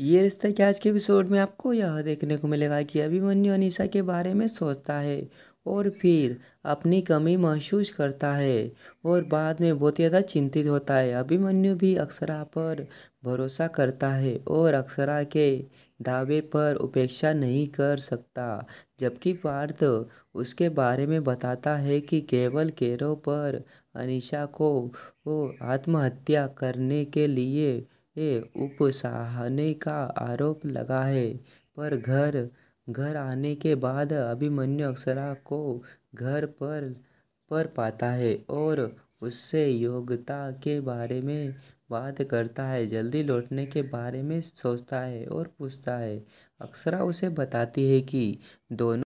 ये रिश्ता कि आज के एपिसोड में आपको यह देखने को मिलेगा कि अभिमन्यु अनिशा के बारे में सोचता है और फिर अपनी कमी महसूस करता है और बाद में बहुत ज़्यादा चिंतित होता है अभिमन्यु भी अक्षरा पर भरोसा करता है और अक्षरा के दावे पर उपेक्षा नहीं कर सकता जबकि पार्थ उसके बारे में बताता है कि केवल केरों पर अनिशा को वो आत्महत्या करने के लिए उपसाहने का आरोप लगा है। पर घर घर आने के बाद अभिमन्यु अक्षरा को घर पर पाता है और उससे योग्यता के बारे में बात करता है। जल्दी लौटने के बारे में सोचता है और पूछता है। अक्षरा उसे बताती है कि दोनों